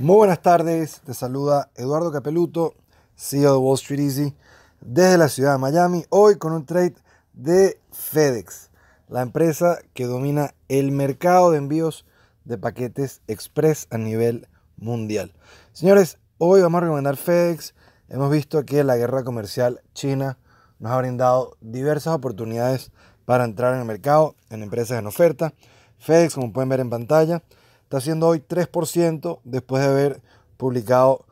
Muy buenas tardes, te saluda Eduardo Capeluto, CEO de Wall Street Easy, desde la ciudad de Miami, hoy con un trade de FedEx, la empresa que domina el mercado de envíos de paquetes express a nivel mundial. Señores, hoy vamos a recomendar FedEx. Hemos visto que la guerra comercial china nos ha brindado diversas oportunidades para entrar en el mercado, en empresas en oferta. FedEx, como pueden ver en pantalla, está siendo hoy 3% después de haber publicado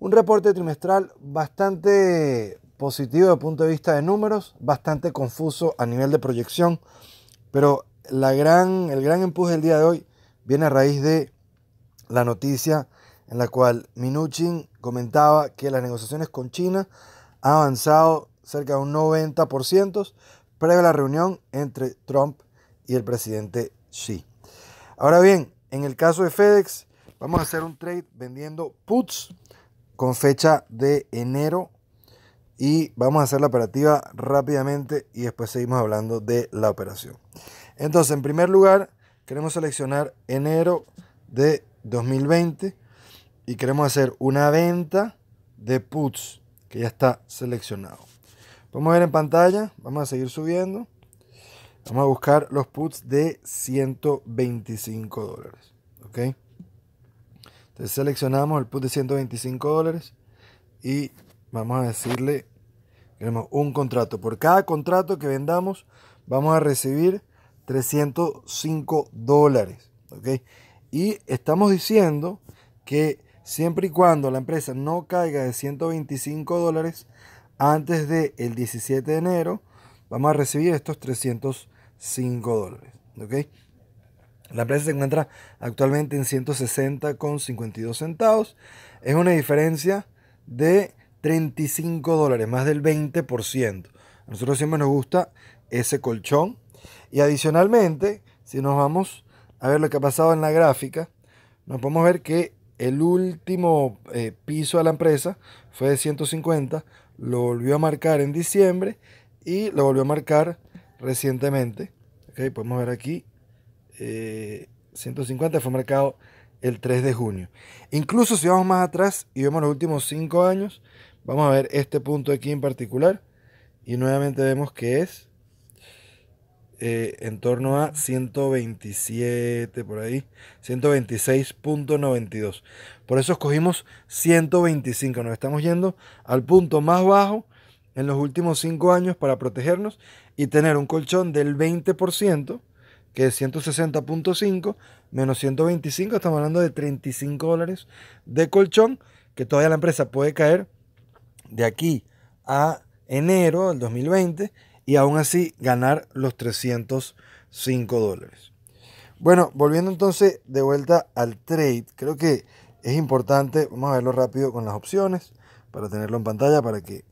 un reporte trimestral bastante positivo desde el punto de vista de números, bastante confuso a nivel de proyección, pero la gran, el gran empuje del día de hoy viene a raíz de la noticia en la cual Minuchin comentaba que las negociaciones con China han avanzado cerca de un 90% previo a la reunión entre Trump y el presidente Xi. Ahora bien, en el caso de FedEx, vamos a hacer un trade vendiendo puts con fecha de enero y vamos a hacer la operativa rápidamente y después seguimos hablando de la operación. Entonces, en primer lugar, queremos seleccionar enero de 2020 y queremos hacer una venta de puts que ya está seleccionado. Vamos a ver en pantalla, vamos a seguir subiendo. Vamos a buscar los puts de 125 dólares. ¿Ok? Entonces seleccionamos el put de 125 dólares y vamos a decirle, queremos un contrato. Por cada contrato que vendamos vamos a recibir 305 dólares. ¿Ok? Y estamos diciendo que siempre y cuando la empresa no caiga de 125 dólares antes del 17 de enero, vamos a recibir estos 300 5 dólares. ok La empresa se encuentra actualmente en 160,52 centavos. Es una diferencia de 35 dólares, más del 20%. A nosotros siempre nos gusta ese colchón. Y adicionalmente, si nos vamos a ver lo que ha pasado en la gráfica, nos podemos ver que el último eh, piso de la empresa fue de 150, lo volvió a marcar en diciembre y lo volvió a marcar recientemente. podemos ver aquí, 150 eh, fue marcado el 3 de junio. Incluso si vamos más atrás y vemos los últimos 5 años, vamos a ver este punto aquí en particular y nuevamente vemos que es eh, en torno a 127 por ahí, 126.92. Por eso escogimos 125, nos estamos yendo al punto más bajo en los últimos cinco años para protegernos y tener un colchón del 20%, que es 160.5 menos 125, estamos hablando de 35 dólares de colchón, que todavía la empresa puede caer de aquí a enero del 2020 y aún así ganar los 305 dólares. Bueno, volviendo entonces de vuelta al trade, creo que es importante, vamos a verlo rápido con las opciones para tenerlo en pantalla para que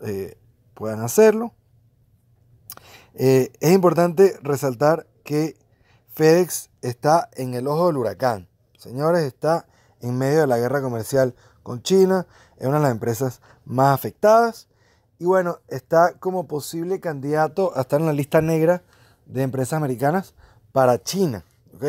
eh, puedan hacerlo. Eh, es importante resaltar que FedEx está en el ojo del huracán. Señores, está en medio de la guerra comercial con China, es una de las empresas más afectadas. Y bueno, está como posible candidato a estar en la lista negra de empresas americanas para China.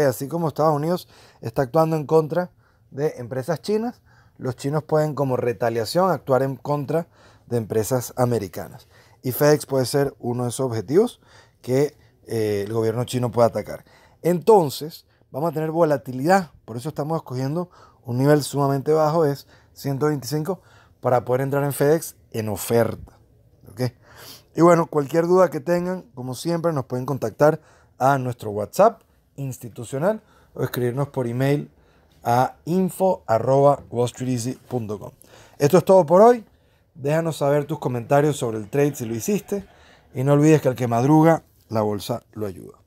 Así como Estados Unidos está actuando en contra de empresas chinas, los chinos pueden como retaliación actuar en contra de empresas americanas. Y FedEx puede ser uno de esos objetivos que eh, el gobierno chino puede atacar. Entonces, vamos a tener volatilidad, por eso estamos escogiendo un nivel sumamente bajo, es 125, para poder entrar en FedEx en oferta. Y bueno, cualquier duda que tengan, como siempre, nos pueden contactar a nuestro WhatsApp institucional o escribirnos por email a info.wallstreeteasy.com. Esto es todo por hoy. Déjanos saber tus comentarios sobre el trade si lo hiciste y no olvides que al que madruga, la bolsa lo ayuda.